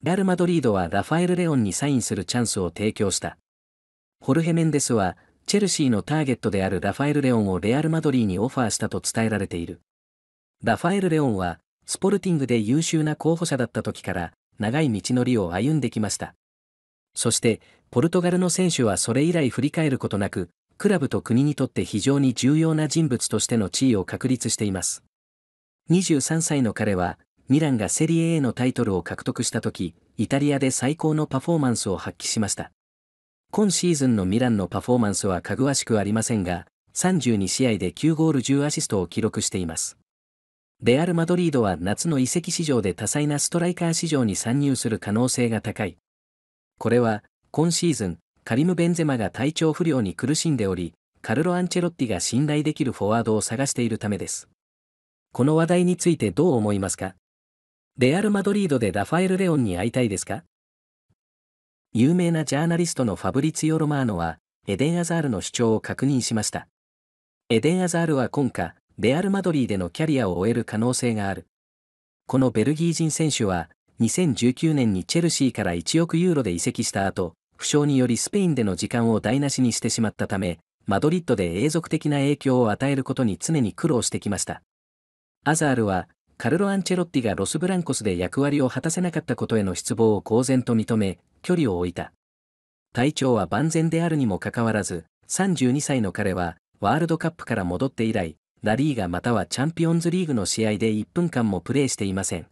レアル・マドリードはラファエル・レオンにサインするチャンスを提供した。ホルヘ・メンデスは、チェルシーのターゲットであるラファエル・レオンをレアル・マドリーにオファーしたと伝えられている。ラファエル・レオンは、スポルティングで優秀な候補者だった時から、長い道のりを歩んできました。そして、ポルトガルの選手はそれ以来振り返ることなく、クラブと国にとって非常に重要な人物としての地位を確立しています。23歳の彼は、ミランがセリエ A のタイトルを獲得した時、イタリアで最高のパフォーマンスを発揮しました。今シーズンのミランのパフォーマンスはかぐわしくありませんが、32試合で9ゴール10アシストを記録しています。レアル・マドリードは夏の移籍市場で多彩なストライカー市場に参入する可能性が高い。これは、今シーズン、カリム・ベンゼマが体調不良に苦しんでおり、カルロ・アンチェロッティが信頼できるフォワードを探しているためです。この話題についてどう思いますかレアル・マドリードでラファエル・レオンに会いたいですか有名なジャーナリストのファブリツィオ・ロマーノは、エデン・アザールの主張を確認しました。エデン・アザールは今夏、レアル・マドリーでのキャリアを終える可能性がある。このベルギー人選手は、2019年にチェルシーから1億ユーロで移籍した後、負傷によりスペインでの時間を台無しにしてしまったため、マドリッドで永続的な影響を与えることに常に苦労してきました。アザールは、カルロ・アンチェロッティがロス・ブランコスで役割を果たせなかったことへの失望を公然と認め、距離を置いた。体調は万全であるにもかかわらず、32歳の彼は、ワールドカップから戻って以来、ラリーガまたはチャンピオンズリーグの試合で1分間もプレーしていません。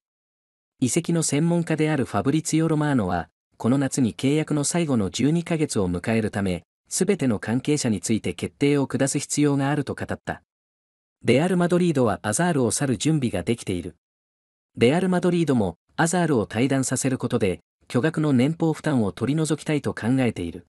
遺跡の専門家であるファブリツィオ・ロマーノは、この夏に契約の最後の12ヶ月を迎えるため、すべての関係者について決定を下す必要があると語った。レアル・マドリードはアザールを去る準備ができている。レアル・マドリードもアザールを退団させることで巨額の年俸負担を取り除きたいと考えている。